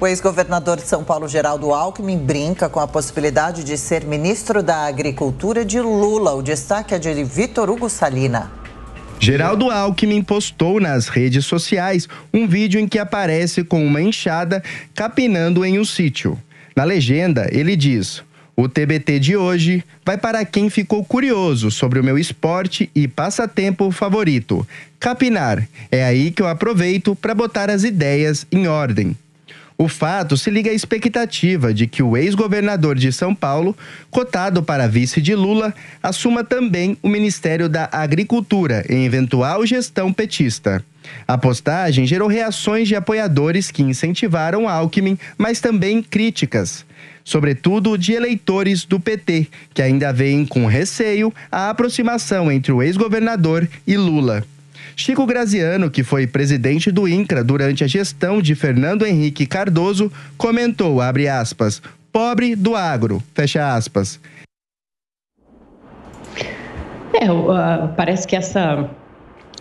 O ex-governador de São Paulo, Geraldo Alckmin, brinca com a possibilidade de ser ministro da Agricultura de Lula. O destaque é de Vitor Hugo Salina. Geraldo Alckmin postou nas redes sociais um vídeo em que aparece com uma enxada capinando em um sítio. Na legenda, ele diz: O TBT de hoje vai para quem ficou curioso sobre o meu esporte e passatempo favorito. Capinar. É aí que eu aproveito para botar as ideias em ordem. O fato se liga à expectativa de que o ex-governador de São Paulo, cotado para vice de Lula, assuma também o Ministério da Agricultura em eventual gestão petista. A postagem gerou reações de apoiadores que incentivaram Alckmin, mas também críticas, sobretudo de eleitores do PT, que ainda veem com receio a aproximação entre o ex-governador e Lula. Chico Graziano, que foi presidente do INCRA durante a gestão de Fernando Henrique Cardoso, comentou, abre aspas, pobre do agro, fecha aspas. É, uh, parece que essa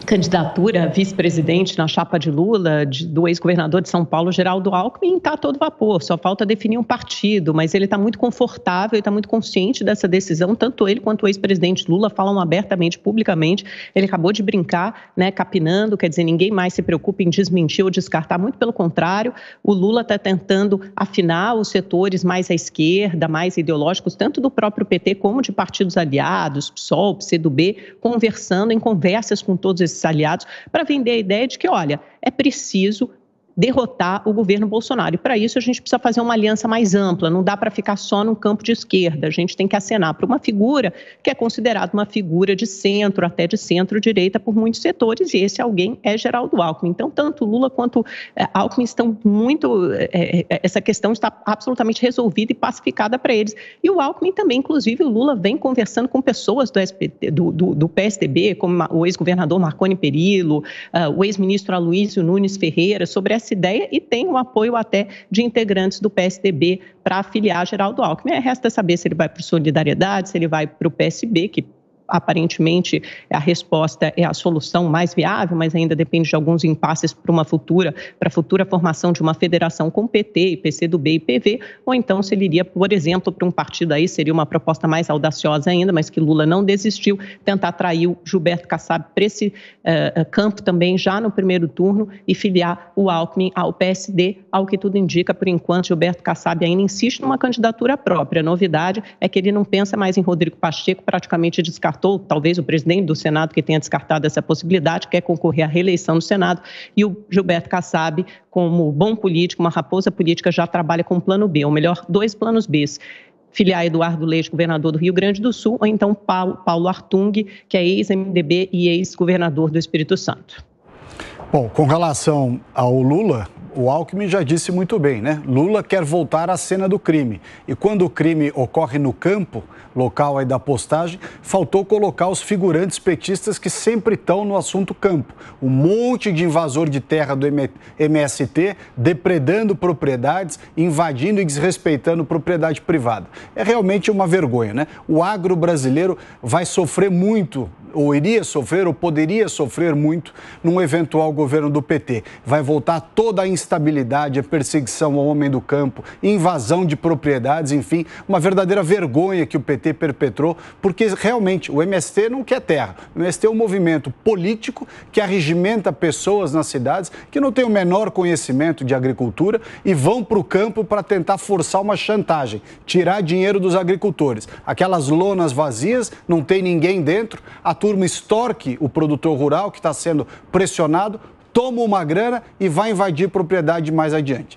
candidatura a vice-presidente na chapa de Lula, de, do ex-governador de São Paulo, Geraldo Alckmin, está todo vapor. Só falta definir um partido, mas ele está muito confortável, está muito consciente dessa decisão. Tanto ele quanto o ex-presidente Lula falam abertamente, publicamente. Ele acabou de brincar, né, capinando, quer dizer, ninguém mais se preocupa em desmentir ou descartar. Muito pelo contrário, o Lula está tentando afinar os setores mais à esquerda, mais ideológicos, tanto do próprio PT como de partidos aliados, PSOL, PCdoB, conversando em conversas com todos esses aliados para vender a ideia de que, olha, é preciso derrotar o governo Bolsonaro. E para isso a gente precisa fazer uma aliança mais ampla, não dá para ficar só num campo de esquerda. A gente tem que acenar para uma figura que é considerada uma figura de centro, até de centro-direita por muitos setores, e esse alguém é Geraldo Alckmin. Então, tanto Lula quanto eh, Alckmin estão muito. É, essa questão está absolutamente resolvida e pacificada para eles. E o Alckmin também, inclusive, o Lula vem conversando com pessoas do, SPT, do, do, do PSDB, como o ex-governador Marconi Perillo, uh, o ex-ministro Aloysio Nunes Ferreira, sobre essa essa ideia e tem o apoio até de integrantes do PSDB para afiliar Geraldo Alckmin. É, resta saber se ele vai para o Solidariedade, se ele vai para o PSB, que aparentemente a resposta é a solução mais viável, mas ainda depende de alguns impasses para uma futura, para a futura formação de uma federação com PT, PCdoB e PV, ou então se ele iria, por exemplo, para um partido aí, seria uma proposta mais audaciosa ainda, mas que Lula não desistiu, tentar atrair o Gilberto Kassab para esse uh, campo também já no primeiro turno e filiar o Alckmin ao PSD, ao que tudo indica, por enquanto, Gilberto Kassab ainda insiste numa candidatura própria. A novidade é que ele não pensa mais em Rodrigo Pacheco, praticamente descartado descartou, talvez o presidente do Senado que tenha descartado essa possibilidade, quer é concorrer à reeleição no Senado, e o Gilberto Kassab, como bom político, uma raposa política, já trabalha com um plano B, ou melhor, dois planos Bs filiar Eduardo Leite, governador do Rio Grande do Sul, ou então Paulo Artung, que é ex-MDB e ex-governador do Espírito Santo. Bom, com relação ao Lula, o Alckmin já disse muito bem, né? Lula quer voltar à cena do crime. E quando o crime ocorre no campo, local aí da postagem, faltou colocar os figurantes petistas que sempre estão no assunto campo. Um monte de invasor de terra do MST depredando propriedades, invadindo e desrespeitando propriedade privada. É realmente uma vergonha, né? O agro brasileiro vai sofrer muito, ou iria sofrer, ou poderia sofrer muito num eventual governo do PT. Vai voltar toda a instabilidade instabilidade, a perseguição ao homem do campo, invasão de propriedades, enfim, uma verdadeira vergonha que o PT perpetrou, porque realmente o MST não quer terra. O MST é um movimento político que arregimenta pessoas nas cidades que não têm o menor conhecimento de agricultura e vão para o campo para tentar forçar uma chantagem, tirar dinheiro dos agricultores. Aquelas lonas vazias, não tem ninguém dentro, a turma estorque o produtor rural que está sendo pressionado toma uma grana e vai invadir propriedade mais adiante.